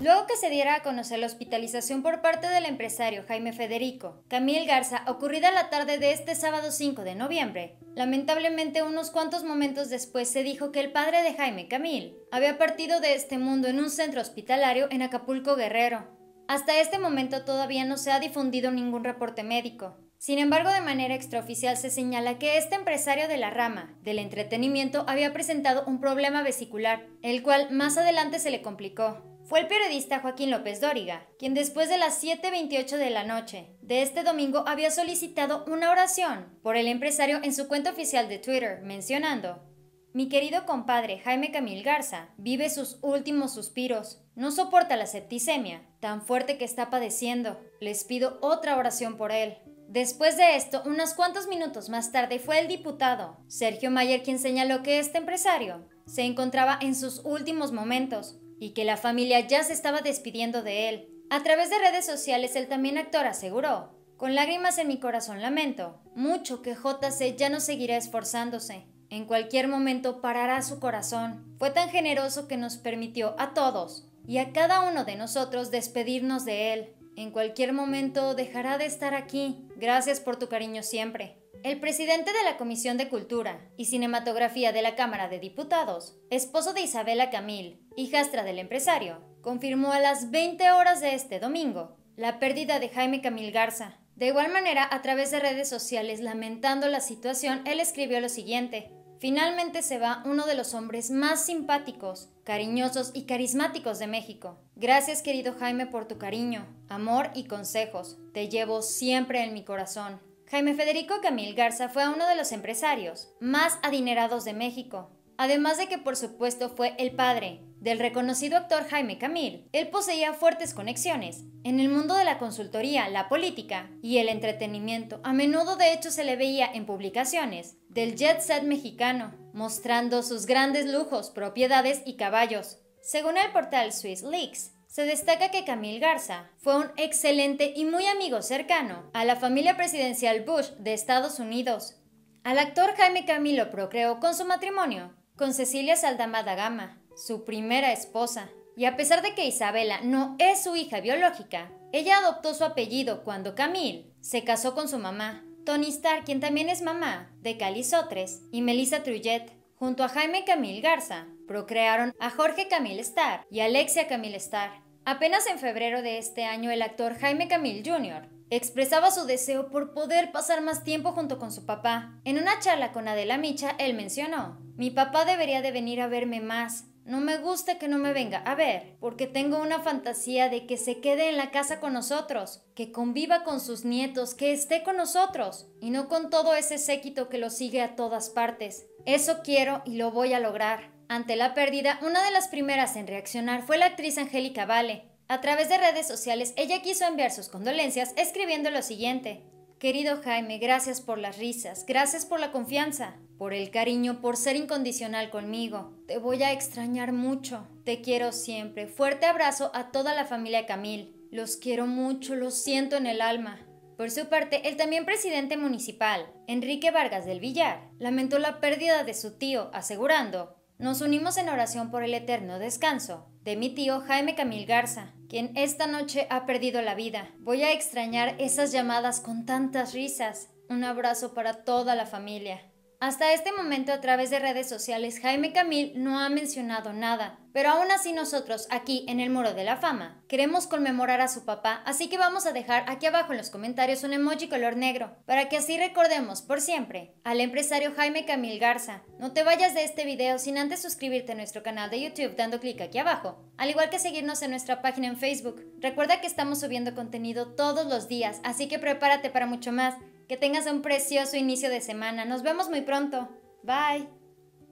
Luego que se diera a conocer la hospitalización por parte del empresario Jaime Federico Camil Garza, ocurrida la tarde de este sábado 5 de noviembre, lamentablemente unos cuantos momentos después se dijo que el padre de Jaime Camil había partido de este mundo en un centro hospitalario en Acapulco Guerrero. Hasta este momento todavía no se ha difundido ningún reporte médico. Sin embargo, de manera extraoficial se señala que este empresario de la rama del entretenimiento había presentado un problema vesicular, el cual más adelante se le complicó fue el periodista Joaquín López Dóriga, quien después de las 7.28 de la noche de este domingo había solicitado una oración por el empresario en su cuenta oficial de Twitter, mencionando, mi querido compadre Jaime Camil Garza vive sus últimos suspiros, no soporta la septicemia, tan fuerte que está padeciendo, les pido otra oración por él. Después de esto, unos cuantos minutos más tarde fue el diputado Sergio Mayer quien señaló que este empresario se encontraba en sus últimos momentos, y que la familia ya se estaba despidiendo de él. A través de redes sociales el también actor aseguró, con lágrimas en mi corazón lamento, mucho que JC ya no seguirá esforzándose. En cualquier momento parará su corazón. Fue tan generoso que nos permitió a todos y a cada uno de nosotros despedirnos de él. En cualquier momento dejará de estar aquí. Gracias por tu cariño siempre. El presidente de la Comisión de Cultura y Cinematografía de la Cámara de Diputados, esposo de Isabela Camil, hijastra del empresario, confirmó a las 20 horas de este domingo la pérdida de Jaime Camil Garza. De igual manera, a través de redes sociales lamentando la situación, él escribió lo siguiente. Finalmente se va uno de los hombres más simpáticos, cariñosos y carismáticos de México. Gracias querido Jaime por tu cariño, amor y consejos. Te llevo siempre en mi corazón. Jaime Federico Camil Garza fue uno de los empresarios más adinerados de México. Además de que por supuesto fue el padre del reconocido actor Jaime Camil, él poseía fuertes conexiones en el mundo de la consultoría, la política y el entretenimiento. A menudo de hecho se le veía en publicaciones del jet set mexicano, mostrando sus grandes lujos, propiedades y caballos. Según el portal Swiss Leaks, se destaca que Camil Garza fue un excelente y muy amigo cercano a la familia presidencial Bush de Estados Unidos. Al actor Jaime Camilo procreó con su matrimonio con Cecilia Saldamada Gama, su primera esposa. Y a pesar de que Isabela no es su hija biológica, ella adoptó su apellido cuando Camille se casó con su mamá, Tony Starr, quien también es mamá de Cali Sotres y Melissa Trujet, junto a Jaime Camil Garza, Procrearon a Jorge Camil Starr y Alexia Camil Starr. Apenas en febrero de este año, el actor Jaime Camil Jr. expresaba su deseo por poder pasar más tiempo junto con su papá. En una charla con Adela Micha, él mencionó, mi papá debería de venir a verme más, no me gusta que no me venga a ver, porque tengo una fantasía de que se quede en la casa con nosotros, que conviva con sus nietos, que esté con nosotros, y no con todo ese séquito que lo sigue a todas partes. Eso quiero y lo voy a lograr. Ante la pérdida, una de las primeras en reaccionar fue la actriz Angélica Vale. A través de redes sociales, ella quiso enviar sus condolencias escribiendo lo siguiente. Querido Jaime, gracias por las risas, gracias por la confianza, por el cariño, por ser incondicional conmigo. Te voy a extrañar mucho. Te quiero siempre. Fuerte abrazo a toda la familia Camil. Los quiero mucho, los siento en el alma. Por su parte, el también presidente municipal, Enrique Vargas del Villar, lamentó la pérdida de su tío, asegurando nos unimos en oración por el eterno descanso de mi tío Jaime Camil Garza, quien esta noche ha perdido la vida. Voy a extrañar esas llamadas con tantas risas. Un abrazo para toda la familia. Hasta este momento a través de redes sociales Jaime Camil no ha mencionado nada, pero aún así nosotros aquí en el Muro de la Fama queremos conmemorar a su papá, así que vamos a dejar aquí abajo en los comentarios un emoji color negro, para que así recordemos por siempre al empresario Jaime Camil Garza. No te vayas de este video sin antes suscribirte a nuestro canal de YouTube dando clic aquí abajo, al igual que seguirnos en nuestra página en Facebook. Recuerda que estamos subiendo contenido todos los días, así que prepárate para mucho más. Que tengas un precioso inicio de semana. Nos vemos muy pronto. Bye.